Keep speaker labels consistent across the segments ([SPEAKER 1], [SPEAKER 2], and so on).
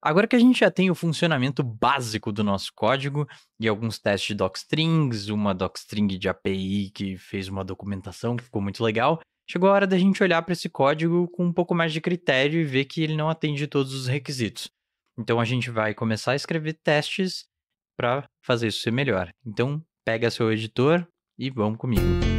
[SPEAKER 1] Agora que a gente já tem o funcionamento básico do nosso código e alguns testes de docstrings, uma docstring de API que fez uma documentação que ficou muito legal, chegou a hora da gente olhar para esse código com um pouco mais de critério e ver que ele não atende todos os requisitos. Então a gente vai começar a escrever testes para fazer isso ser melhor. Então pega seu editor e vamos comigo.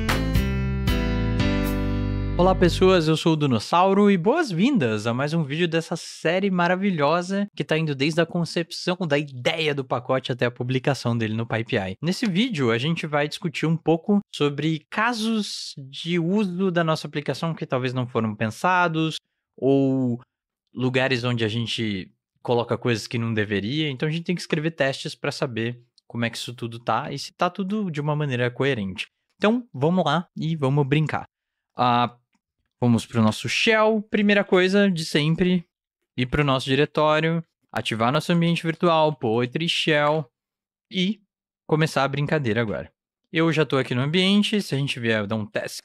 [SPEAKER 1] Olá pessoas, eu sou o Dinossauro e boas-vindas a mais um vídeo dessa série maravilhosa que tá indo desde a concepção da ideia do pacote até a publicação dele no PyPI. Nesse vídeo a gente vai discutir um pouco sobre casos de uso da nossa aplicação que talvez não foram pensados ou lugares onde a gente coloca coisas que não deveria, então a gente tem que escrever testes para saber como é que isso tudo tá e se tá tudo de uma maneira coerente. Então, vamos lá e vamos brincar. A Vamos para o nosso shell, primeira coisa de sempre, ir para o nosso diretório, ativar nosso ambiente virtual, poetry shell e começar a brincadeira agora. Eu já estou aqui no ambiente, se a gente vier dar um task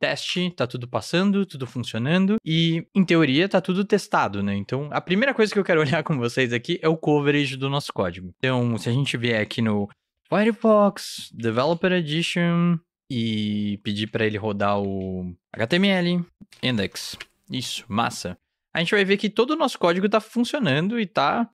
[SPEAKER 1] teste, tá tudo passando, tudo funcionando e em teoria tá tudo testado, né? Então, a primeira coisa que eu quero olhar com vocês aqui é o coverage do nosso código. Então, se a gente vier aqui no Firefox Developer Edition e pedir para ele rodar o HTML index. Isso, massa. A gente vai ver que todo o nosso código está funcionando e está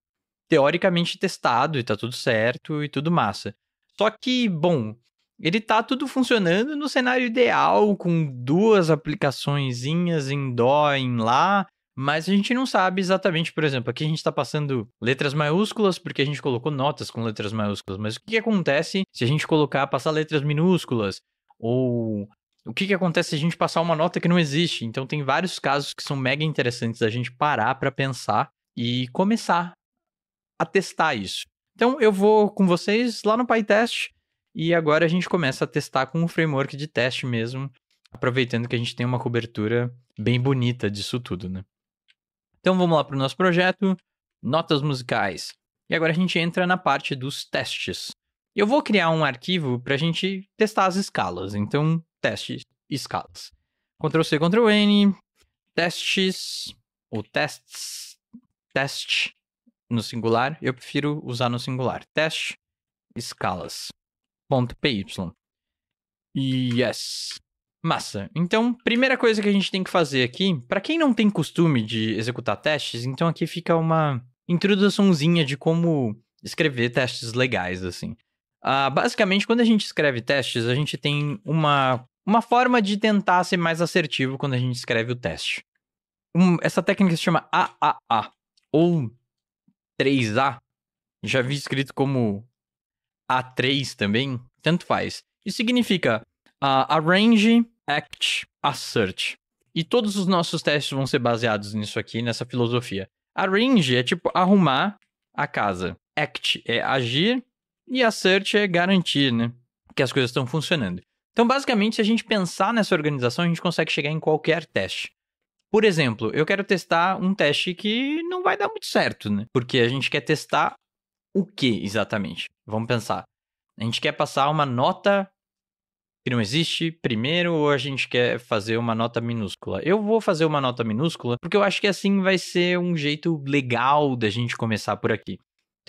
[SPEAKER 1] teoricamente testado e está tudo certo e tudo massa. Só que, bom, ele tá tudo funcionando no cenário ideal, com duas aplicaçõezinhas em dó, em lá, mas a gente não sabe exatamente, por exemplo, aqui a gente está passando letras maiúsculas porque a gente colocou notas com letras maiúsculas, mas o que acontece se a gente colocar, passar letras minúsculas? ou o que, que acontece se a gente passar uma nota que não existe? Então, tem vários casos que são mega interessantes da gente parar para pensar e começar a testar isso. Então, eu vou com vocês lá no PyTest e agora a gente começa a testar com um framework de teste mesmo, aproveitando que a gente tem uma cobertura bem bonita disso tudo, né? Então, vamos lá para o nosso projeto, notas musicais. E agora a gente entra na parte dos testes. Eu vou criar um arquivo para a gente testar as escalas. Então, teste escalas. Ctrl C, Ctrl N, testes, ou tests, teste no singular. Eu prefiro usar no singular. Teste escalas. Ponto PY. Yes. Massa. Então, primeira coisa que a gente tem que fazer aqui, para quem não tem costume de executar testes, então aqui fica uma introduçãozinha de como escrever testes legais assim. Ah, basicamente, quando a gente escreve testes, a gente tem uma, uma forma de tentar ser mais assertivo quando a gente escreve o teste. Um, essa técnica se chama AAA, ou 3A. Já vi escrito como A3 também, tanto faz. Isso significa uh, Arrange, Act, Assert. E todos os nossos testes vão ser baseados nisso aqui, nessa filosofia. Arrange é tipo arrumar a casa. Act é agir e a search é garantir, né? Que as coisas estão funcionando. Então, basicamente, se a gente pensar nessa organização, a gente consegue chegar em qualquer teste. Por exemplo, eu quero testar um teste que não vai dar muito certo, né? Porque a gente quer testar o que exatamente? Vamos pensar. A gente quer passar uma nota que não existe primeiro ou a gente quer fazer uma nota minúscula? Eu vou fazer uma nota minúscula porque eu acho que assim vai ser um jeito legal da gente começar por aqui.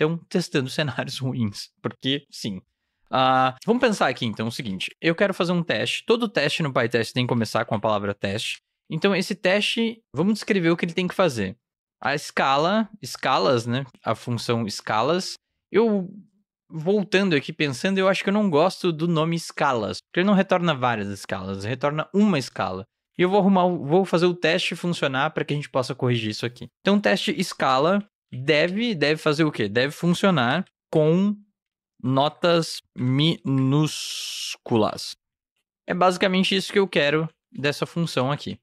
[SPEAKER 1] Então, testando cenários ruins, porque sim. Uh, vamos pensar aqui então o seguinte: eu quero fazer um teste. Todo teste no PyTest tem que começar com a palavra teste. Então, esse teste, vamos descrever o que ele tem que fazer. A escala, escalas, né? A função escalas. Eu, voltando aqui, pensando, eu acho que eu não gosto do nome escalas, porque ele não retorna várias escalas, retorna uma escala. E eu vou arrumar, vou fazer o teste funcionar para que a gente possa corrigir isso aqui. Então, teste escala, deve, deve fazer o quê? Deve funcionar com notas minúsculas. É basicamente isso que eu quero dessa função aqui.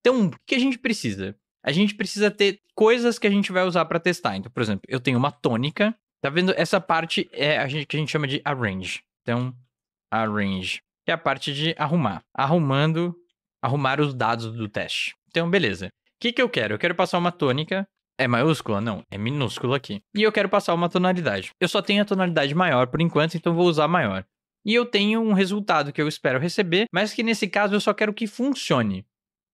[SPEAKER 1] Então, o que a gente precisa? A gente precisa ter coisas que a gente vai usar para testar. Então, por exemplo, eu tenho uma tônica. Tá vendo? Essa parte é a gente, que a gente chama de arrange. Então, arrange. Que é a parte de arrumar. Arrumando, arrumar os dados do teste. Então, beleza. O que, que eu quero? Eu quero passar uma tônica é maiúscula? Não, é minúscula aqui. E eu quero passar uma tonalidade. Eu só tenho a tonalidade maior por enquanto, então vou usar maior. E eu tenho um resultado que eu espero receber, mas que nesse caso eu só quero que funcione.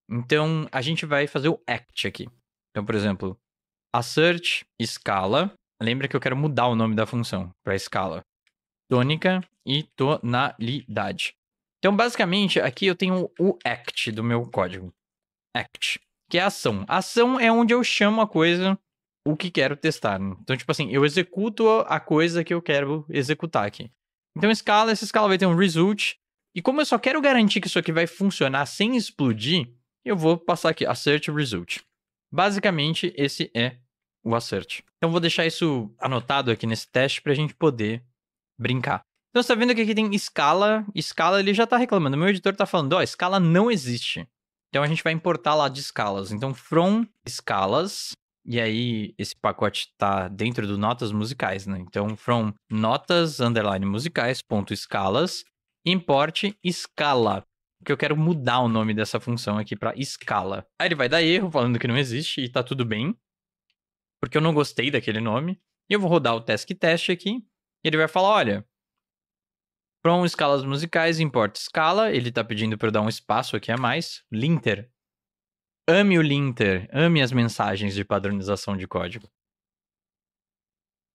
[SPEAKER 1] Então a gente vai fazer o act aqui. Então, por exemplo, assert escala. Lembra que eu quero mudar o nome da função para escala. Tônica e tonalidade. Então, basicamente, aqui eu tenho o act do meu código. Act que é a ação. A ação é onde eu chamo a coisa o que quero testar. Né? Então, tipo assim, eu executo a coisa que eu quero executar aqui. Então, escala, essa escala vai ter um result. E como eu só quero garantir que isso aqui vai funcionar sem explodir, eu vou passar aqui assert result. Basicamente, esse é o assert. Então, vou deixar isso anotado aqui nesse teste para a gente poder brincar. Então, você está vendo que aqui tem escala. Escala, ele já está reclamando. Meu editor está falando, ó, oh, escala não existe. Então a gente vai importar lá de escalas. Então, from escalas, e aí esse pacote está dentro do notas musicais, né? Então, from notas underline musicais ponto escalas, importe escala. Porque eu quero mudar o nome dessa função aqui para escala. Aí ele vai dar erro falando que não existe e tá tudo bem. Porque eu não gostei daquele nome. E eu vou rodar o task test aqui. E ele vai falar: olha, From escalas musicais, importa escala. Ele está pedindo para eu dar um espaço aqui a mais. Linter. Ame o linter. Ame as mensagens de padronização de código.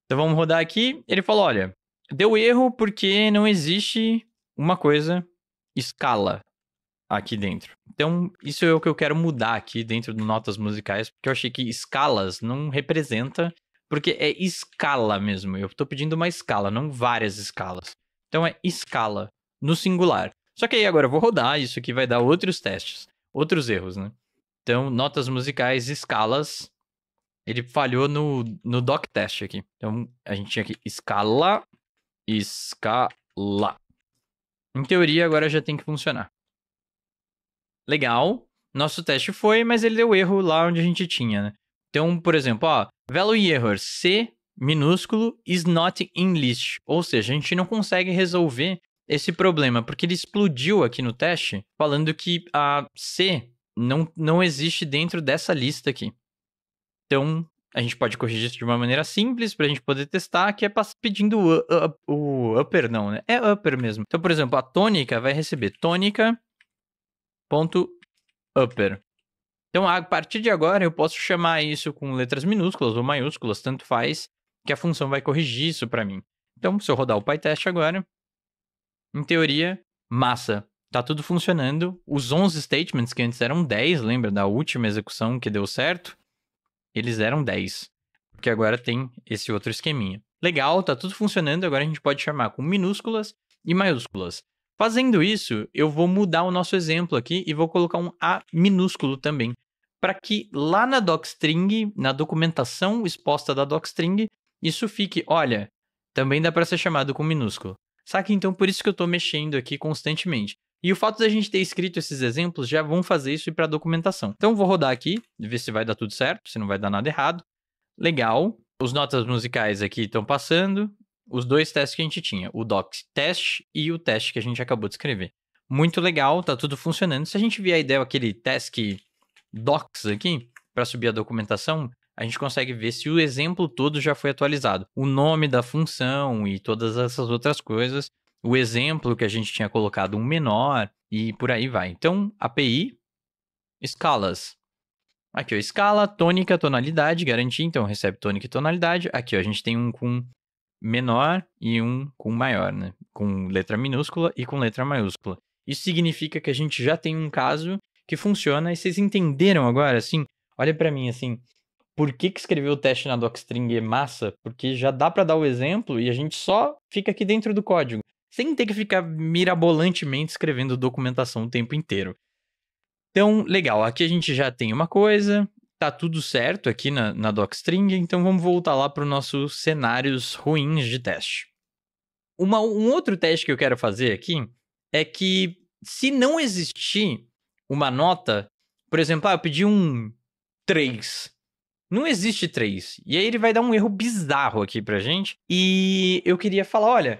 [SPEAKER 1] Então vamos rodar aqui. Ele falou: olha, deu erro porque não existe uma coisa escala aqui dentro. Então, isso é o que eu quero mudar aqui dentro do notas musicais, porque eu achei que escalas não representa, porque é escala mesmo. Eu estou pedindo uma escala, não várias escalas. Então é escala, no singular. Só que aí agora eu vou rodar, isso aqui vai dar outros testes, outros erros, né? Então, notas musicais, escalas. Ele falhou no, no doc test aqui. Então, a gente tinha aqui escala, escala. Em teoria, agora já tem que funcionar. Legal. Nosso teste foi, mas ele deu erro lá onde a gente tinha, né? Então, por exemplo, ó, value error C minúsculo is not in list, Ou seja, a gente não consegue resolver esse problema, porque ele explodiu aqui no teste falando que a C não, não existe dentro dessa lista aqui. Então, a gente pode corrigir isso de uma maneira simples para a gente poder testar, que é pedindo o, o, o upper, não, né? É upper mesmo. Então, por exemplo, a tônica vai receber upper. Então, a partir de agora, eu posso chamar isso com letras minúsculas ou maiúsculas, tanto faz, que a função vai corrigir isso para mim. Então, se eu rodar o PyTest agora, em teoria, massa, tá tudo funcionando. Os 11 statements, que antes eram 10, lembra da última execução que deu certo? Eles eram 10, porque agora tem esse outro esqueminha. Legal, tá tudo funcionando, agora a gente pode chamar com minúsculas e maiúsculas. Fazendo isso, eu vou mudar o nosso exemplo aqui e vou colocar um A minúsculo também, para que lá na docstring, na documentação exposta da docstring, isso fique, olha, também dá para ser chamado com minúsculo. Saca? Então, por isso que eu estou mexendo aqui constantemente. E o fato da gente ter escrito esses exemplos já vão fazer isso para a documentação. Então, vou rodar aqui, ver se vai dar tudo certo, se não vai dar nada errado. Legal. Os notas musicais aqui estão passando. Os dois testes que a gente tinha, o doc test e o teste que a gente acabou de escrever. Muito legal, tá tudo funcionando. Se a gente vier a ideia aquele task docs aqui, para subir a documentação, a gente consegue ver se o exemplo todo já foi atualizado. O nome da função e todas essas outras coisas, o exemplo que a gente tinha colocado um menor e por aí vai. Então, API, escalas. Aqui, ó, escala, tônica, tonalidade, garantia, então recebe tônica e tonalidade. Aqui, ó, a gente tem um com menor e um com maior, né? Com letra minúscula e com letra maiúscula. Isso significa que a gente já tem um caso que funciona e vocês entenderam agora, assim? Olha para mim, assim, por que, que escrever o teste na docstring é massa, porque já dá para dar o exemplo e a gente só fica aqui dentro do código, sem ter que ficar mirabolantemente escrevendo documentação o tempo inteiro. Então, legal, aqui a gente já tem uma coisa, tá tudo certo aqui na, na docstring, então vamos voltar lá para os nossos cenários ruins de teste. Uma, um outro teste que eu quero fazer aqui é que se não existir uma nota, por exemplo, ah, eu pedi um 3 não existe três. E aí ele vai dar um erro bizarro aqui pra gente. E eu queria falar, olha,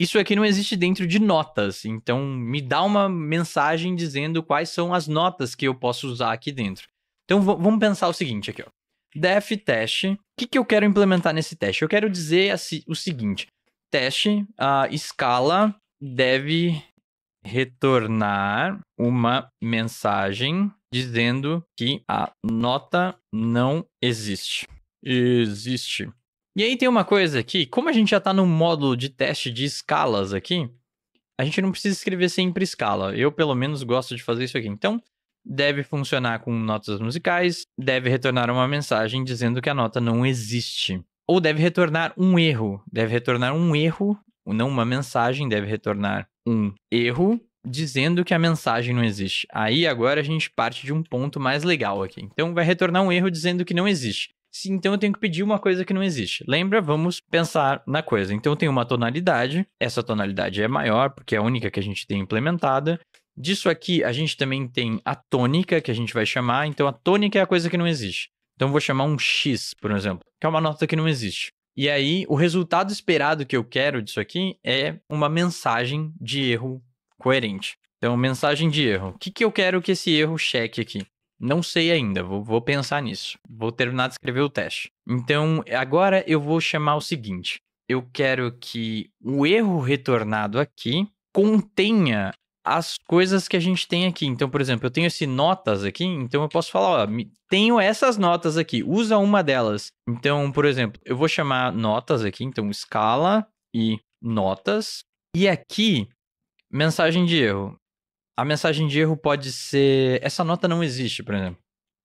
[SPEAKER 1] isso aqui não existe dentro de notas. Então me dá uma mensagem dizendo quais são as notas que eu posso usar aqui dentro. Então vamos pensar o seguinte aqui, ó. Def teste, O que, que eu quero implementar nesse teste? Eu quero dizer o seguinte: teste, a escala deve retornar uma mensagem dizendo que a nota não existe. Existe. E aí tem uma coisa aqui, como a gente já está no módulo de teste de escalas aqui, a gente não precisa escrever sempre escala. Eu, pelo menos, gosto de fazer isso aqui. Então, deve funcionar com notas musicais, deve retornar uma mensagem dizendo que a nota não existe. Ou deve retornar um erro. Deve retornar um erro, não uma mensagem, deve retornar um erro dizendo que a mensagem não existe. Aí agora a gente parte de um ponto mais legal aqui. Então vai retornar um erro dizendo que não existe. Se então eu tenho que pedir uma coisa que não existe. Lembra? Vamos pensar na coisa. Então eu tenho uma tonalidade, essa tonalidade é maior porque é a única que a gente tem implementada. Disso aqui a gente também tem a tônica que a gente vai chamar, então a tônica é a coisa que não existe. Então eu vou chamar um X, por exemplo, que é uma nota que não existe. E aí, o resultado esperado que eu quero disso aqui é uma mensagem de erro coerente. Então, mensagem de erro. O que, que eu quero que esse erro cheque aqui? Não sei ainda, vou, vou pensar nisso. Vou terminar de escrever o teste. Então, agora eu vou chamar o seguinte: eu quero que o erro retornado aqui contenha as coisas que a gente tem aqui. Então, por exemplo, eu tenho esse notas aqui, então eu posso falar, ó, tenho essas notas aqui, usa uma delas. Então, por exemplo, eu vou chamar notas aqui, então escala e notas. E aqui Mensagem de erro. A mensagem de erro pode ser. Essa nota não existe, por exemplo.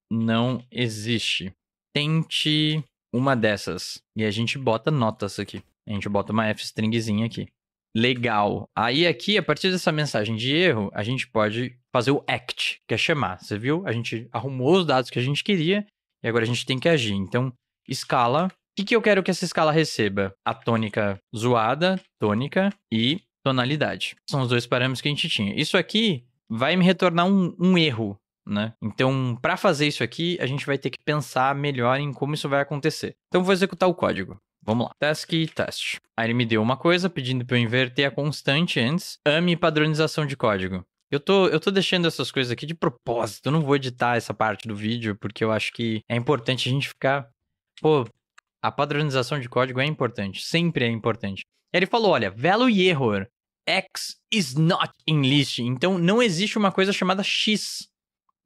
[SPEAKER 1] Não existe. Tente uma dessas. E a gente bota notas aqui. A gente bota uma F-stringzinha aqui. Legal. Aí aqui, a partir dessa mensagem de erro, a gente pode fazer o act, que é chamar. Você viu? A gente arrumou os dados que a gente queria e agora a gente tem que agir. Então, escala. O que, que eu quero que essa escala receba? A tônica zoada, tônica e tonalidade. São os dois parâmetros que a gente tinha. Isso aqui vai me retornar um, um erro, né? Então, para fazer isso aqui, a gente vai ter que pensar melhor em como isso vai acontecer. Então, vou executar o código. Vamos lá. Task e teste. Aí ele me deu uma coisa pedindo para eu inverter a constante antes. AMI padronização de código. Eu tô, eu tô deixando essas coisas aqui de propósito. Eu não vou editar essa parte do vídeo, porque eu acho que é importante a gente ficar. Pô, a padronização de código é importante. Sempre é importante. Ele falou: olha, value error. X is not in list. Então não existe uma coisa chamada X.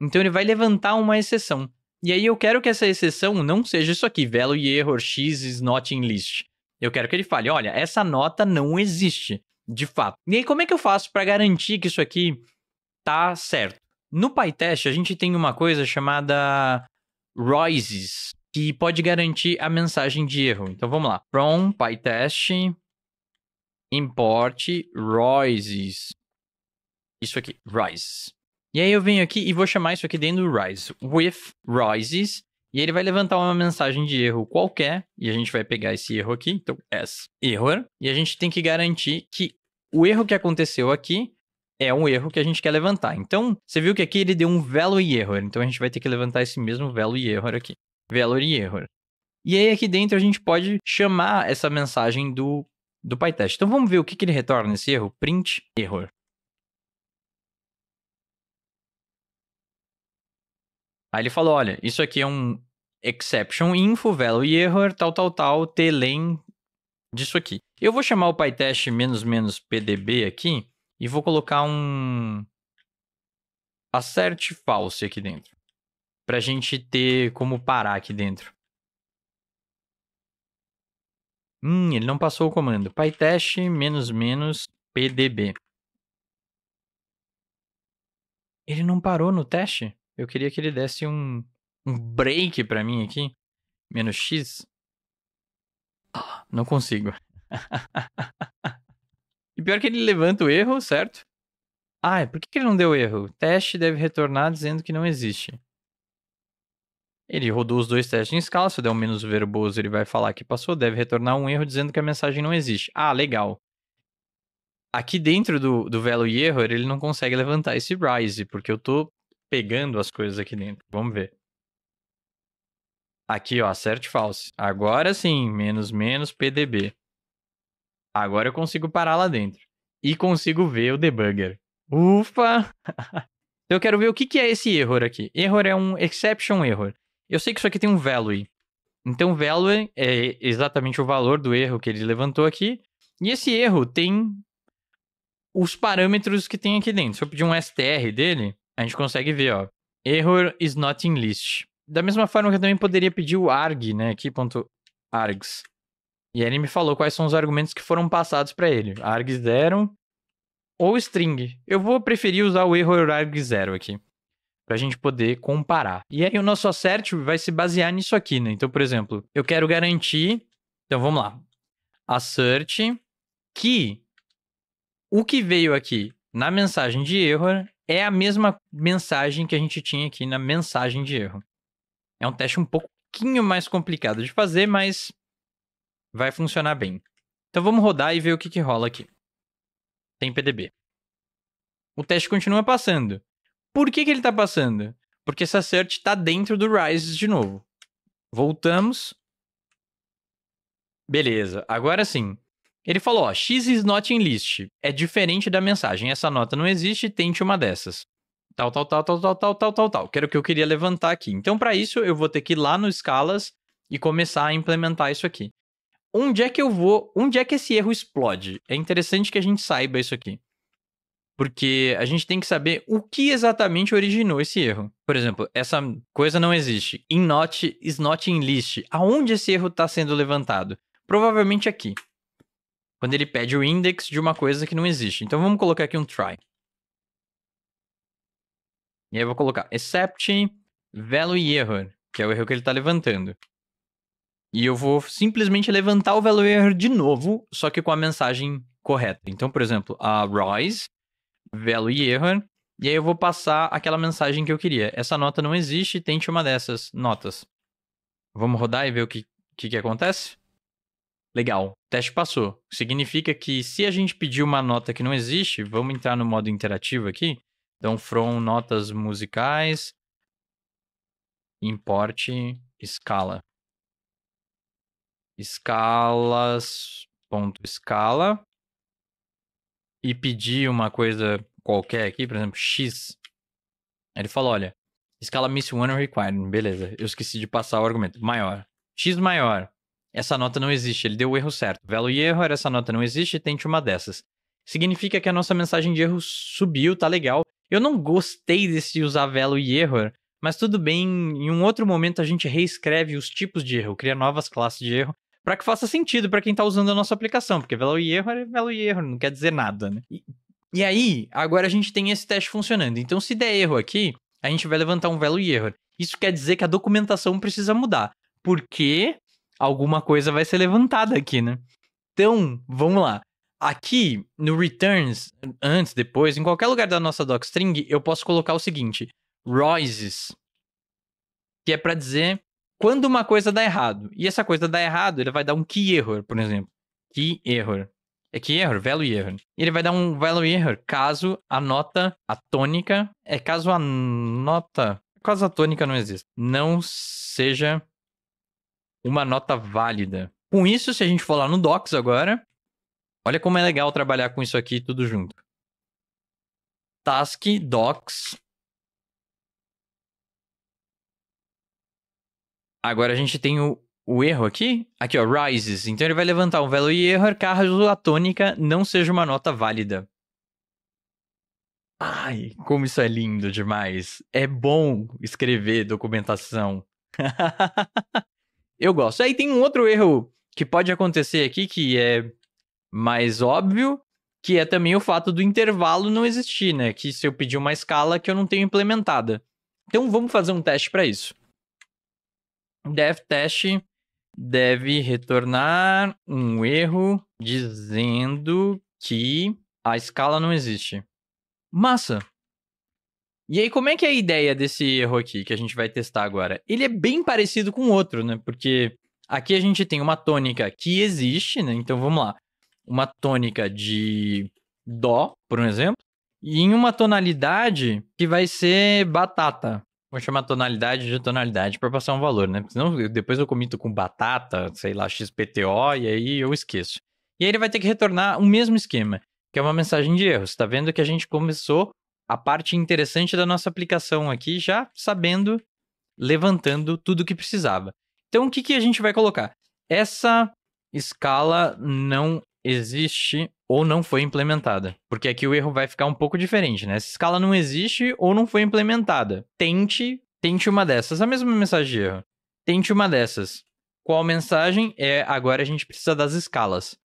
[SPEAKER 1] Então ele vai levantar uma exceção. E aí eu quero que essa exceção não seja isso aqui, value error X is not in list. Eu quero que ele fale, olha, essa nota não existe, de fato. E aí como é que eu faço para garantir que isso aqui tá certo? No PyTest a gente tem uma coisa chamada ROISes, que pode garantir a mensagem de erro. Então vamos lá, from PyTest import rises. Isso aqui, rises. E aí eu venho aqui e vou chamar isso aqui dentro do rise, with rises, e ele vai levantar uma mensagem de erro qualquer, e a gente vai pegar esse erro aqui, então as error, e a gente tem que garantir que o erro que aconteceu aqui é um erro que a gente quer levantar. Então, você viu que aqui ele deu um value error, então a gente vai ter que levantar esse mesmo value error aqui. Value error. E aí aqui dentro a gente pode chamar essa mensagem do do PyTest. Então vamos ver o que, que ele retorna nesse erro. Print error. Aí ele falou, olha, isso aqui é um exception info, value error, tal, tal, tal, tlen disso aqui. Eu vou chamar o PyTest menos menos "-pdb aqui e vou colocar um assert false aqui dentro. a gente ter como parar aqui dentro. Hum, ele não passou o comando. PyTest menos menos PDB. Ele não parou no teste? Eu queria que ele desse um, um break para mim aqui. Menos X. não consigo. e pior que ele levanta o erro, certo? Ah, é, por que, que ele não deu erro? O teste deve retornar dizendo que não existe. Ele rodou os dois testes em escala, se der um menos verboso, ele vai falar que passou, deve retornar um erro dizendo que a mensagem não existe. Ah, legal. Aqui dentro do, do value error, ele não consegue levantar esse rise, porque eu tô pegando as coisas aqui dentro. Vamos ver. Aqui, ó, acerte false. Agora sim, menos menos PDB. Agora eu consigo parar lá dentro. E consigo ver o debugger. Ufa! Então eu quero ver o que é esse error aqui. Error é um exception error. Eu sei que isso aqui tem um value. Então, value é exatamente o valor do erro que ele levantou aqui. E esse erro tem os parâmetros que tem aqui dentro. Se eu pedir um str dele, a gente consegue ver, ó. Error is not in list. Da mesma forma que eu também poderia pedir o arg, né? Aqui, ponto args. E aí ele me falou quais são os argumentos que foram passados para ele. Args 0 ou string. Eu vou preferir usar o error arg 0 aqui para a gente poder comparar. E aí o nosso assert vai se basear nisso aqui, né? Então, por exemplo, eu quero garantir, então vamos lá, assert que o que veio aqui na mensagem de erro é a mesma mensagem que a gente tinha aqui na mensagem de erro. É um teste um pouquinho mais complicado de fazer, mas vai funcionar bem. Então vamos rodar e ver o que, que rola aqui. Tem PDB. O teste continua passando. Por que, que ele tá passando? Porque essa search tá dentro do Rises de novo. Voltamos. Beleza, agora sim. Ele falou, ó, X is not in list. É diferente da mensagem. Essa nota não existe, tente uma dessas. Tal, tal, tal, tal, tal, tal, tal, tal, tal. Que era o que eu queria levantar aqui. Então, para isso, eu vou ter que ir lá no Scalas e começar a implementar isso aqui. Onde é que eu vou? Onde é que esse erro explode? É interessante que a gente saiba isso aqui porque a gente tem que saber o que exatamente originou esse erro. Por exemplo, essa coisa não existe. In not is not in list. Aonde esse erro está sendo levantado? Provavelmente aqui. Quando ele pede o index de uma coisa que não existe. Então vamos colocar aqui um try. E aí eu vou colocar except value error, que é o erro que ele está levantando. E eu vou simplesmente levantar o value error de novo, só que com a mensagem correta. Então, por exemplo, a Royce velo e E aí eu vou passar aquela mensagem que eu queria. Essa nota não existe, tente uma dessas notas. Vamos rodar e ver o que, que, que acontece? Legal, o teste passou. Significa que se a gente pedir uma nota que não existe, vamos entrar no modo interativo aqui. Então, from notas musicais, import escala. Escalas, ponto escala e pedir uma coisa qualquer aqui, por exemplo, X, ele fala, olha, escala Miss One Required, beleza, eu esqueci de passar o argumento, maior, X maior, essa nota não existe, ele deu o erro certo, velo e erro, essa nota não existe, tente uma dessas. Significa que a nossa mensagem de erro subiu, tá legal. Eu não gostei desse usar velo e erro, mas tudo bem, em um outro momento a gente reescreve os tipos de erro, cria novas classes de erro para que faça sentido para quem está usando a nossa aplicação, porque velo e erro é velo e erro, não quer dizer nada, né? E, e aí, agora a gente tem esse teste funcionando. Então, se der erro aqui, a gente vai levantar um velo e erro. Isso quer dizer que a documentação precisa mudar, porque alguma coisa vai ser levantada aqui, né? Então, vamos lá. Aqui no returns, antes, depois, em qualquer lugar da nossa docstring, eu posso colocar o seguinte: Roises, que é para dizer quando uma coisa dá errado, e essa coisa dá errado, ele vai dar um key error, por exemplo. Key error. É key error, value error. Ele vai dar um value error caso a nota, a tônica, é caso a nota, caso a tônica não exista, não seja uma nota válida. Com isso, se a gente for lá no docs agora, olha como é legal trabalhar com isso aqui tudo junto. Task docs Agora a gente tem o, o erro aqui. Aqui, ó, rises. Então ele vai levantar um value error é caso a tônica não seja uma nota válida. Ai, como isso é lindo demais. É bom escrever documentação. Eu gosto. Aí tem um outro erro que pode acontecer aqui que é mais óbvio, que é também o fato do intervalo não existir, né? Que se eu pedir uma escala que eu não tenho implementada. Então vamos fazer um teste para isso. Dev teste deve retornar um erro dizendo que a escala não existe. Massa! E aí, como é que é a ideia desse erro aqui que a gente vai testar agora? Ele é bem parecido com o outro, né? Porque aqui a gente tem uma tônica que existe, né? Então vamos lá. Uma tônica de Dó, por um exemplo, e em uma tonalidade que vai ser batata. Vou chamar tonalidade de tonalidade para passar um valor, né? senão depois eu comito com batata, sei lá, XPTO, e aí eu esqueço. E aí ele vai ter que retornar o mesmo esquema, que é uma mensagem de erro. Você está vendo que a gente começou a parte interessante da nossa aplicação aqui, já sabendo, levantando tudo que precisava. Então, o que, que a gente vai colocar? Essa escala não existe ou não foi implementada. Porque aqui o erro vai ficar um pouco diferente, né? Se escala não existe ou não foi implementada, tente, tente uma dessas. A mesma mensagem de erro. Tente uma dessas. Qual mensagem? É agora a gente precisa das escalas.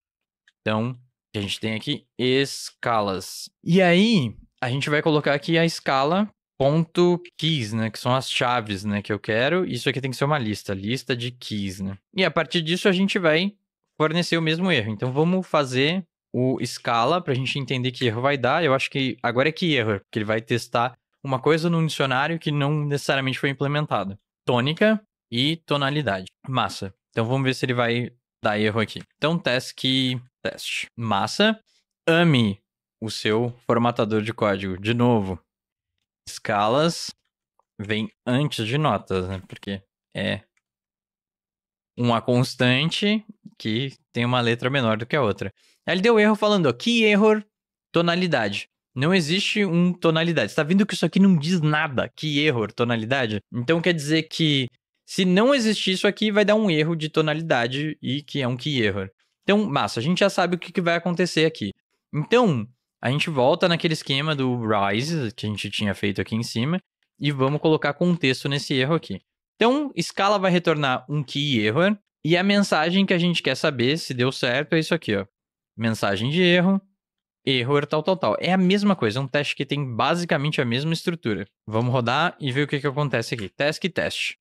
[SPEAKER 1] Então, a gente tem aqui escalas. E aí, a gente vai colocar aqui a escala ponto keys, né, que são as chaves, né, que eu quero. Isso aqui tem que ser uma lista, lista de keys, né? E a partir disso a gente vai fornecer o mesmo erro. Então vamos fazer o Scala para a gente entender que erro vai dar. Eu acho que agora é que erro, porque ele vai testar uma coisa num dicionário que não necessariamente foi implementada. Tônica e tonalidade. Massa. Então vamos ver se ele vai dar erro aqui. Então task teste. Massa. Ame o seu formatador de código. De novo, escalas vem antes de notas, né? Porque é uma constante que tem uma letra menor do que a outra. Aí ele deu erro falando, ó, que erro tonalidade. Não existe um tonalidade. Está vendo que isso aqui não diz nada. Que erro, tonalidade. Então quer dizer que se não existir isso aqui, vai dar um erro de tonalidade e que é um key error. Então, massa, a gente já sabe o que vai acontecer aqui. Então, a gente volta naquele esquema do rise que a gente tinha feito aqui em cima e vamos colocar contexto nesse erro aqui. Então, escala vai retornar um key error e a mensagem que a gente quer saber se deu certo é isso aqui, ó mensagem de erro, erro, tal, tal, tal. É a mesma coisa, é um teste que tem basicamente a mesma estrutura. Vamos rodar e ver o que, que acontece aqui. Task teste.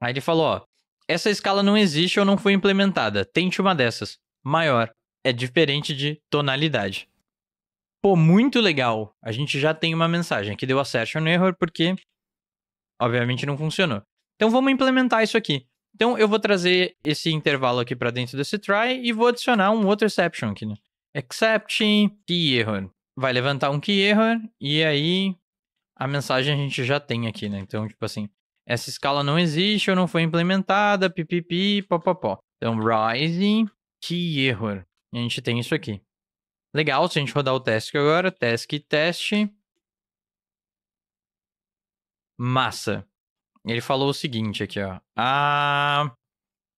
[SPEAKER 1] Aí ele falou, ó, essa escala não existe ou não foi implementada. Tente uma dessas. Maior. É diferente de tonalidade. Pô, muito legal. A gente já tem uma mensagem que deu assertion error porque, obviamente, não funcionou. Então vamos implementar isso aqui. Então eu vou trazer esse intervalo aqui para dentro desse try e vou adicionar um outro exception aqui, né? Exception key error. Vai levantar um key error e aí a mensagem a gente já tem aqui, né? Então, tipo assim, essa escala não existe ou não foi implementada, pipipi, popopó. Então, rising key error. E a gente tem isso aqui. Legal, se a gente rodar o task agora, task teste. Massa. Ele falou o seguinte aqui, ó. Ah,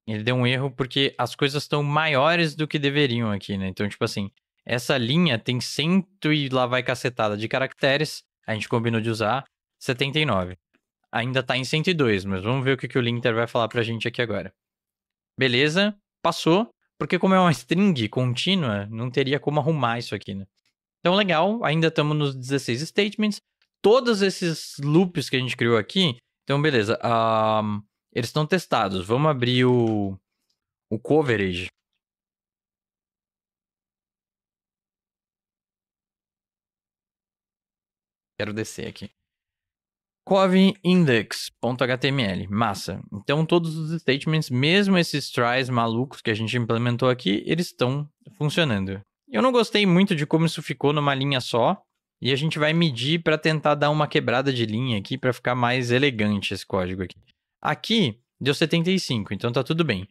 [SPEAKER 1] ele deu um erro porque as coisas estão maiores do que deveriam aqui, né? Então, tipo assim, essa linha tem cento e lá vai cacetada de caracteres. A gente combinou de usar 79. Ainda tá em 102, mas vamos ver o que, que o linter vai falar pra gente aqui agora. Beleza, passou. Porque como é uma string contínua, não teria como arrumar isso aqui, né? Então, legal, ainda estamos nos 16 statements. Todos esses loops que a gente criou aqui, então, beleza. Um, ah, eles estão testados. Vamos abrir o, o coverage. Quero descer aqui. covindex.html. Massa. Então, todos os statements, mesmo esses tries malucos que a gente implementou aqui, eles estão funcionando. Eu não gostei muito de como isso ficou numa linha só. E a gente vai medir para tentar dar uma quebrada de linha aqui para ficar mais elegante esse código aqui. Aqui deu 75, então tá tudo bem.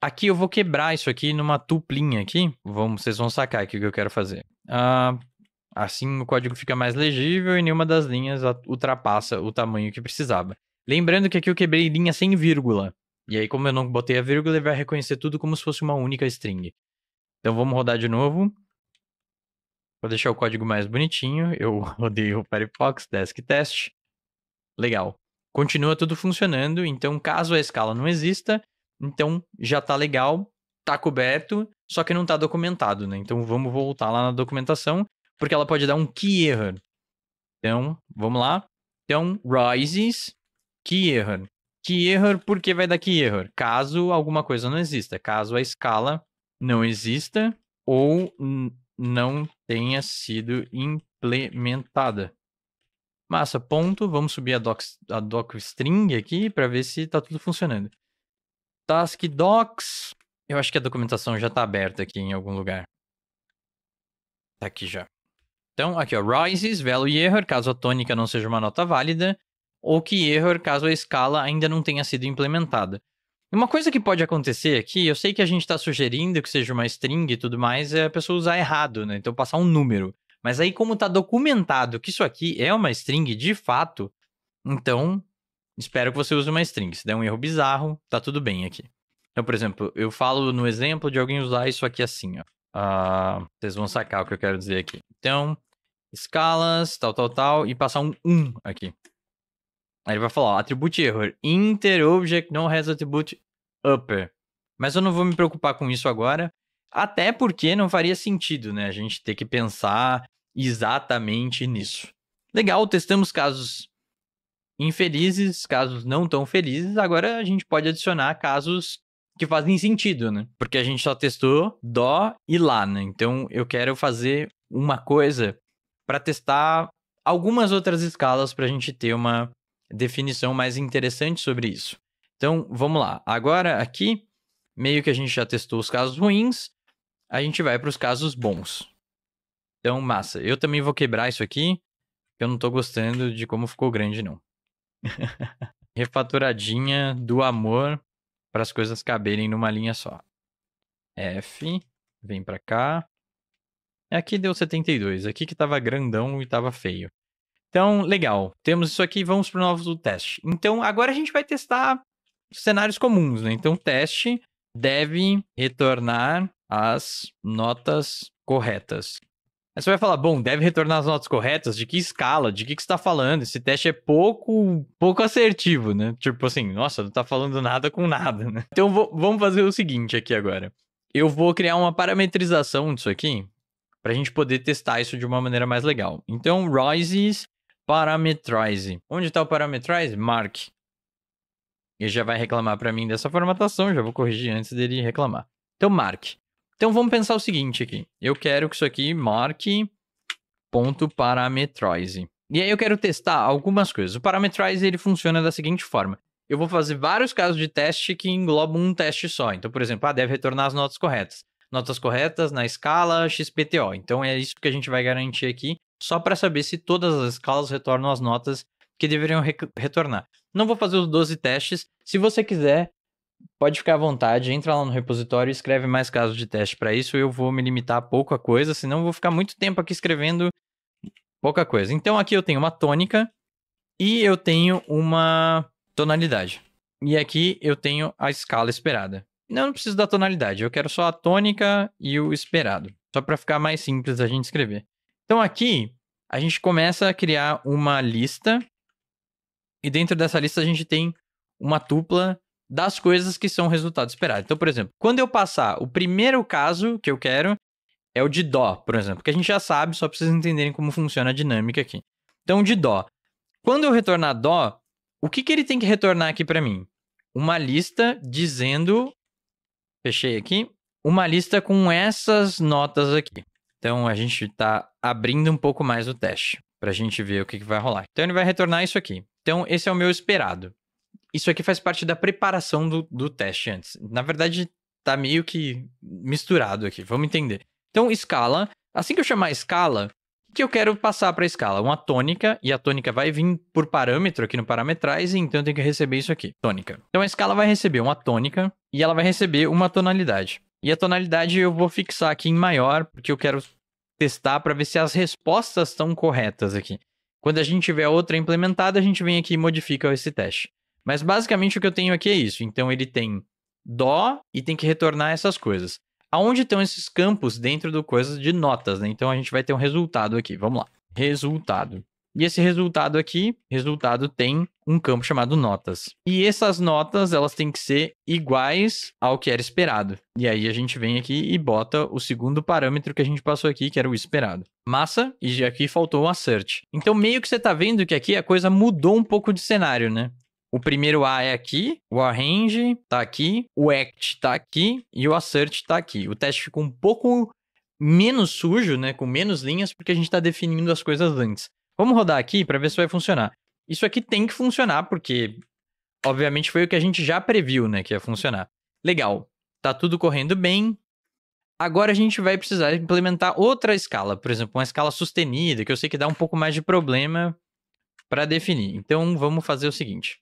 [SPEAKER 1] Aqui eu vou quebrar isso aqui numa tuplinha aqui. Vamos, vocês vão sacar aqui o que eu quero fazer. Ah, assim o código fica mais legível e nenhuma das linhas ultrapassa o tamanho que precisava. Lembrando que aqui eu quebrei linha sem vírgula. E aí, como eu não botei a vírgula, ele vai reconhecer tudo como se fosse uma única string. Então vamos rodar de novo. Vou deixar o código mais bonitinho. Eu odeio o Firefox Desk Test. Legal. Continua tudo funcionando. Então, caso a escala não exista, então já tá legal, tá coberto, só que não tá documentado, né? Então vamos voltar lá na documentação, porque ela pode dar um key error. Então, vamos lá. Então, rises key error. Key error, por que vai dar key error? Caso alguma coisa não exista, caso a escala não exista ou não tenha sido implementada. Massa, ponto. Vamos subir a doc, a doc string aqui para ver se está tudo funcionando. Task docs. Eu acho que a documentação já está aberta aqui em algum lugar. Está aqui já. Então, aqui ó, rises, value error, caso a tônica não seja uma nota válida, ou que error caso a escala ainda não tenha sido implementada. Uma coisa que pode acontecer aqui, eu sei que a gente está sugerindo que seja uma string e tudo mais, é a pessoa usar errado, né? Então passar um número. Mas aí, como está documentado que isso aqui é uma string de fato, então espero que você use uma string. Se der um erro bizarro, tá tudo bem aqui. Então, por exemplo, eu falo no exemplo de alguém usar isso aqui assim, ó. Uh, vocês vão sacar o que eu quero dizer aqui. Então, escalas, tal, tal, tal, e passar um 1 aqui. Aí ele vai falar, ó, attribute error. object não has attribute upper. Mas eu não vou me preocupar com isso agora, até porque não faria sentido, né? A gente ter que pensar exatamente nisso. Legal, testamos casos infelizes, casos não tão felizes. Agora a gente pode adicionar casos que fazem sentido, né? Porque a gente só testou dó e lá, né? Então eu quero fazer uma coisa para testar algumas outras escalas para a gente ter uma definição mais interessante sobre isso. Então, vamos lá. Agora, aqui, meio que a gente já testou os casos ruins, a gente vai para os casos bons. Então, massa. Eu também vou quebrar isso aqui, porque eu não estou gostando de como ficou grande, não. Refaturadinha do amor para as coisas caberem numa linha só. F, vem para cá. É, aqui deu 72. Aqui que estava grandão e estava feio. Então, legal. Temos isso aqui, vamos para o novo teste. Então, agora a gente vai testar cenários comuns, né? Então, o teste deve retornar as notas corretas. Aí você vai falar, bom, deve retornar as notas corretas? De que escala? De que, que você está falando? Esse teste é pouco, pouco assertivo, né? Tipo assim, nossa, não está falando nada com nada, né? Então, vou, vamos fazer o seguinte aqui agora. Eu vou criar uma parametrização disso aqui, para a gente poder testar isso de uma maneira mais legal. Então, rises Parametrize. Onde está o Parametrize? Mark. Ele já vai reclamar para mim dessa formatação, já vou corrigir antes dele reclamar. Então, mark. Então, vamos pensar o seguinte aqui. Eu quero que isso aqui marque ponto parametrize. E aí eu quero testar algumas coisas. O parametrize, ele funciona da seguinte forma. Eu vou fazer vários casos de teste que englobam um teste só. Então, por exemplo, ah, deve retornar as notas corretas. Notas corretas na escala XPTO. Então, é isso que a gente vai garantir aqui só para saber se todas as escalas retornam as notas que deveriam re retornar. Não vou fazer os 12 testes. Se você quiser, pode ficar à vontade, entra lá no repositório e escreve mais casos de teste para isso. Eu vou me limitar a pouca coisa, senão vou ficar muito tempo aqui escrevendo pouca coisa. Então aqui eu tenho uma tônica e eu tenho uma tonalidade. E aqui eu tenho a escala esperada. Não, não preciso da tonalidade, eu quero só a tônica e o esperado, só para ficar mais simples a gente escrever. Então aqui a gente começa a criar uma lista e dentro dessa lista a gente tem uma tupla das coisas que são resultados resultado esperado. Então, por exemplo, quando eu passar, o primeiro caso que eu quero é o de dó, por exemplo, que a gente já sabe, só para vocês entenderem como funciona a dinâmica aqui. Então, de dó. Quando eu retornar dó, o que, que ele tem que retornar aqui para mim? Uma lista dizendo, fechei aqui, uma lista com essas notas aqui. Então a gente está abrindo um pouco mais o teste para a gente ver o que, que vai rolar. Então ele vai retornar isso aqui. Então esse é o meu esperado. Isso aqui faz parte da preparação do, do teste antes. Na verdade, tá meio que misturado aqui, vamos entender. Então, escala. Assim que eu chamar escala, o que eu quero passar para a escala? Uma tônica, e a tônica vai vir por parâmetro aqui no parametrais, então eu tenho que receber isso aqui, tônica. Então a escala vai receber uma tônica e ela vai receber uma tonalidade. E a tonalidade eu vou fixar aqui em maior, porque eu quero testar para ver se as respostas estão corretas aqui. Quando a gente tiver outra implementada, a gente vem aqui e modifica esse teste. Mas basicamente o que eu tenho aqui é isso. Então ele tem dó e tem que retornar essas coisas. Aonde estão esses campos dentro do coisa de notas, né? Então a gente vai ter um resultado aqui. Vamos lá. Resultado. E esse resultado aqui, resultado tem um campo chamado notas. E essas notas, elas têm que ser iguais ao que era esperado. E aí a gente vem aqui e bota o segundo parâmetro que a gente passou aqui, que era o esperado. Massa, e aqui faltou o assert. Então meio que você tá vendo que aqui a coisa mudou um pouco de cenário, né? O primeiro A é aqui, o arrange tá aqui, o act tá aqui e o assert tá aqui. O teste ficou um pouco menos sujo, né, com menos linhas, porque a gente está definindo as coisas antes. Vamos rodar aqui para ver se vai funcionar. Isso aqui tem que funcionar, porque obviamente foi o que a gente já previu, né, que ia funcionar. Legal, tá tudo correndo bem. Agora a gente vai precisar implementar outra escala, por exemplo, uma escala sustenida, que eu sei que dá um pouco mais de problema para definir. Então vamos fazer o seguinte.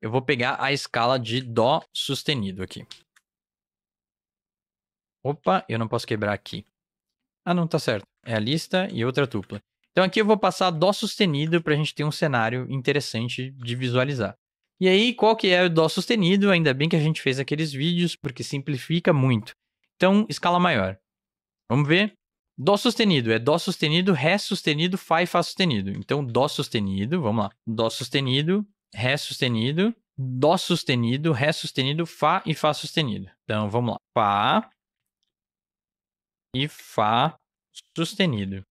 [SPEAKER 1] Eu vou pegar a escala de dó sustenido aqui. Opa, eu não posso quebrar aqui. Ah, não, tá certo. É a lista e outra tupla. Então aqui eu vou passar Dó sustenido para a gente ter um cenário interessante de visualizar. E aí, qual que é o Dó sustenido? Ainda bem que a gente fez aqueles vídeos, porque simplifica muito. Então, escala maior. Vamos ver? Dó sustenido é Dó sustenido, Ré sustenido, Fá e Fá sustenido. Então, Dó sustenido, vamos lá. Dó sustenido, Ré sustenido, Dó sustenido, Ré sustenido, Fá e Fá sustenido. Então, vamos lá. Fá e Fá sustenido.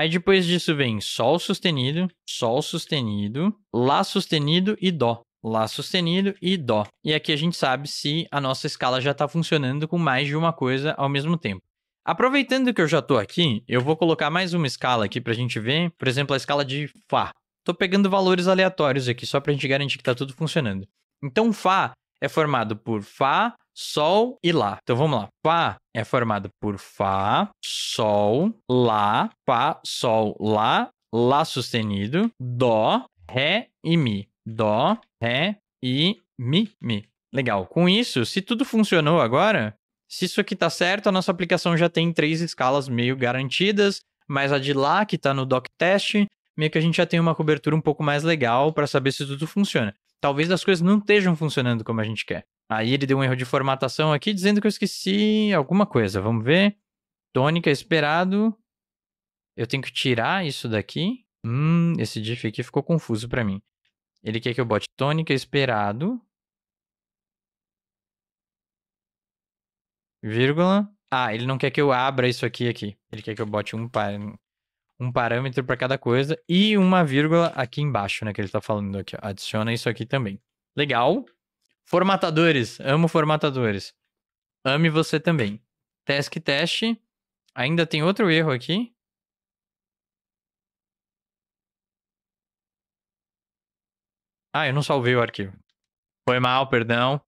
[SPEAKER 1] Aí depois disso vem Sol sustenido, Sol sustenido, Lá sustenido e Dó. Lá sustenido e Dó. E aqui a gente sabe se a nossa escala já está funcionando com mais de uma coisa ao mesmo tempo. Aproveitando que eu já estou aqui, eu vou colocar mais uma escala aqui para a gente ver, por exemplo, a escala de Fá. Estou pegando valores aleatórios aqui, só para a gente garantir que está tudo funcionando. Então, Fá é formado por Fá, Sol e Lá. Então vamos lá. Fá é formado por Fá, Sol, Lá, Fá, Sol, Lá, Lá sustenido, Dó, Ré e Mi. Dó, Ré e Mi, Mi. Legal. Com isso, se tudo funcionou agora, se isso aqui tá certo, a nossa aplicação já tem três escalas meio garantidas, mas a de lá, que tá no doc test, meio que a gente já tem uma cobertura um pouco mais legal para saber se tudo funciona talvez as coisas não estejam funcionando como a gente quer. Aí ele deu um erro de formatação aqui, dizendo que eu esqueci alguma coisa. Vamos ver. Tônica, esperado. Eu tenho que tirar isso daqui. Hum, esse diff aqui ficou confuso para mim. Ele quer que eu bote tônica, esperado. Vírgula. Ah, ele não quer que eu abra isso aqui aqui. Ele quer que eu bote um par um parâmetro para cada coisa e uma vírgula aqui embaixo, né? Que ele está falando aqui. Adiciona isso aqui também. Legal. Formatadores. Amo formatadores. Ame você também. Task test. Ainda tem outro erro aqui. Ah, eu não salvei o arquivo. Foi mal, perdão.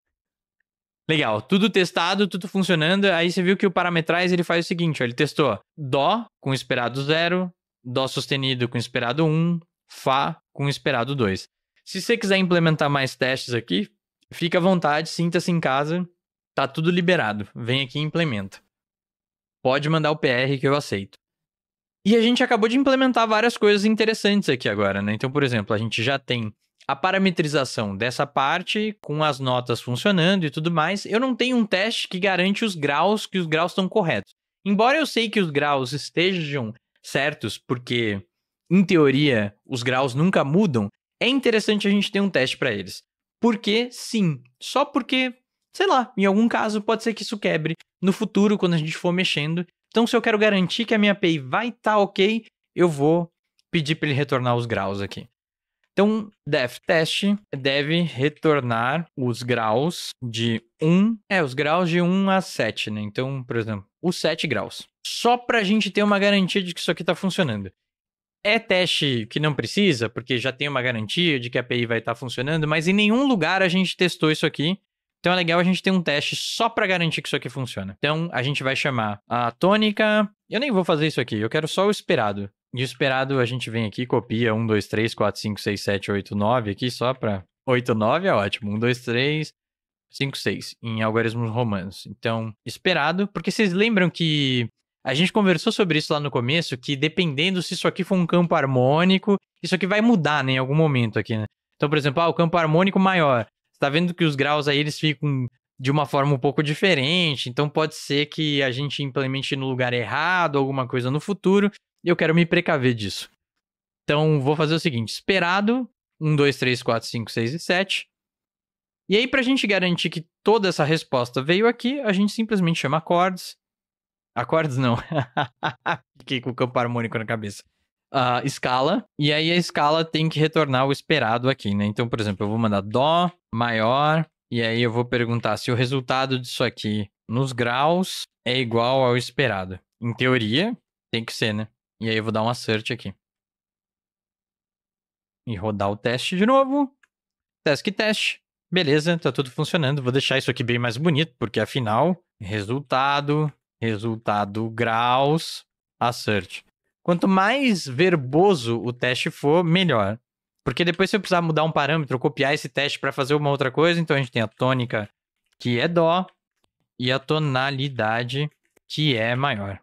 [SPEAKER 1] Legal, tudo testado, tudo funcionando. Aí você viu que o parametriz, ele faz o seguinte, ó, ele testou dó com esperado zero, Dó sustenido com esperado 1, Fá com esperado 2. Se você quiser implementar mais testes aqui, fica à vontade, sinta-se em casa, tá tudo liberado. Vem aqui e implementa. Pode mandar o PR que eu aceito. E a gente acabou de implementar várias coisas interessantes aqui agora, né? Então, por exemplo, a gente já tem a parametrização dessa parte com as notas funcionando e tudo mais. Eu não tenho um teste que garante os graus, que os graus estão corretos. Embora eu sei que os graus estejam certos, porque, em teoria, os graus nunca mudam, é interessante a gente ter um teste para eles. Porque, sim, só porque, sei lá, em algum caso pode ser que isso quebre no futuro quando a gente for mexendo. Então, se eu quero garantir que a minha API vai estar tá ok, eu vou pedir para ele retornar os graus aqui. Então, def test deve retornar os graus de 1, é, os graus de 1 a 7, né? Então, por exemplo, os 7 graus só para a gente ter uma garantia de que isso aqui está funcionando. É teste que não precisa, porque já tem uma garantia de que a API vai estar tá funcionando, mas em nenhum lugar a gente testou isso aqui. Então é legal a gente ter um teste só para garantir que isso aqui funciona. Então a gente vai chamar a tônica. Eu nem vou fazer isso aqui, eu quero só o esperado. E o esperado a gente vem aqui, copia 1, 2, 3, 4, 5, 6, 7, 8, 9 aqui só para. 8, 9 é ótimo. 1, 2, 3, 5, 6 em algoritmos romanos. Então, esperado, porque vocês lembram que a gente conversou sobre isso lá no começo, que dependendo se isso aqui for um campo harmônico, isso aqui vai mudar né, em algum momento aqui, né? Então, por exemplo, ah, o campo harmônico maior. Você tá vendo que os graus aí eles ficam de uma forma um pouco diferente, então pode ser que a gente implemente no lugar errado alguma coisa no futuro, e eu quero me precaver disso. Então, vou fazer o seguinte, esperado, 1, 2, 3, 4, 5, 6 e 7. E aí, para a gente garantir que toda essa resposta veio aqui, a gente simplesmente chama acordes Acordes não. Fiquei com o campo harmônico na cabeça. Uh, escala, e aí a escala tem que retornar o esperado aqui, né? Então, por exemplo, eu vou mandar Dó maior, e aí eu vou perguntar se o resultado disso aqui nos graus é igual ao esperado. Em teoria, tem que ser, né? E aí eu vou dar um assert aqui. E rodar o teste de novo. Task teste. Beleza, tá tudo funcionando. Vou deixar isso aqui bem mais bonito, porque afinal, resultado Resultado graus, assert. Quanto mais verboso o teste for, melhor. Porque depois se eu precisar mudar um parâmetro, copiar esse teste para fazer uma outra coisa, então a gente tem a tônica, que é dó, e a tonalidade, que é maior.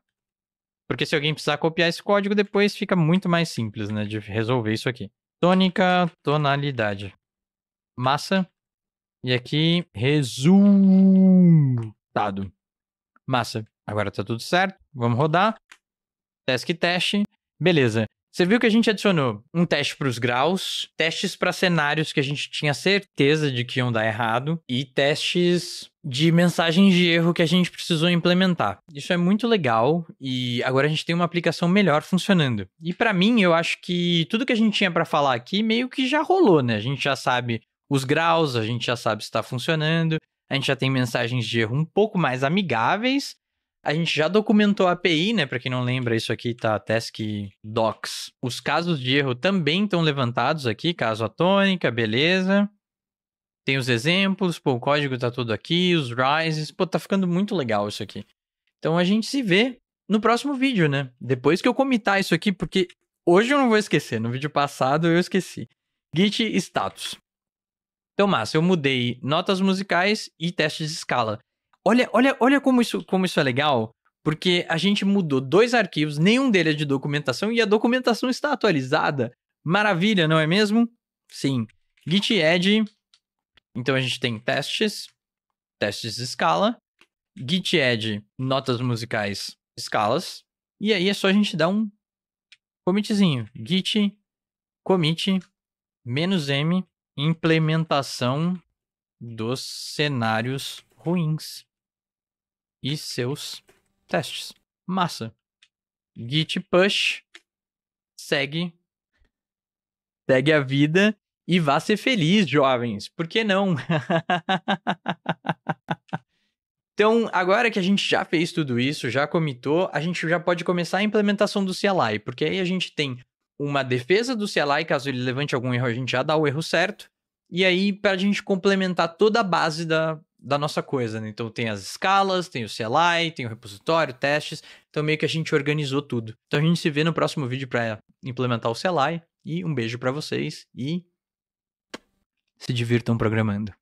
[SPEAKER 1] Porque se alguém precisar copiar esse código depois, fica muito mais simples, né, de resolver isso aqui. Tônica, tonalidade. Massa. E aqui, resultado. Massa. Agora tá tudo certo, vamos rodar. Task teste. Beleza. Você viu que a gente adicionou um teste para os graus, testes para cenários que a gente tinha certeza de que iam dar errado e testes de mensagens de erro que a gente precisou implementar. Isso é muito legal e agora a gente tem uma aplicação melhor funcionando. E para mim, eu acho que tudo que a gente tinha para falar aqui meio que já rolou, né? A gente já sabe os graus, a gente já sabe se está funcionando, a gente já tem mensagens de erro um pouco mais amigáveis a gente já documentou a API, né? Para quem não lembra, isso aqui tá Task Docs. Os casos de erro também estão levantados aqui, caso atônica, beleza. Tem os exemplos, pô, o código tá tudo aqui, os rises, pô, tá ficando muito legal isso aqui. Então a gente se vê no próximo vídeo, né? Depois que eu comitar isso aqui, porque hoje eu não vou esquecer, no vídeo passado eu esqueci. Git status. Então, massa, eu mudei notas musicais e testes de escala. Olha, olha, olha como isso, como isso é legal, porque a gente mudou dois arquivos, nenhum deles é de documentação e a documentação está atualizada. Maravilha, não é mesmo? Sim. Git Edge. Então a gente tem testes, testes escala, Git Edge, notas musicais, escalas, e aí é só a gente dar um commitzinho. Git commit menos M implementação dos cenários ruins e seus testes. Massa. Git push segue segue a vida e vá ser feliz, jovens. Por que não? então, agora que a gente já fez tudo isso, já comitou, a gente já pode começar a implementação do CLI, porque aí a gente tem uma defesa do CLI, caso ele levante algum erro, a gente já dá o erro certo. E aí, para a gente complementar toda a base da, da nossa coisa, né? Então tem as escalas, tem o CLI, tem o repositório, testes. Então meio que a gente organizou tudo. Então a gente se vê no próximo vídeo para implementar o CLI e um beijo para vocês e se divirtam programando.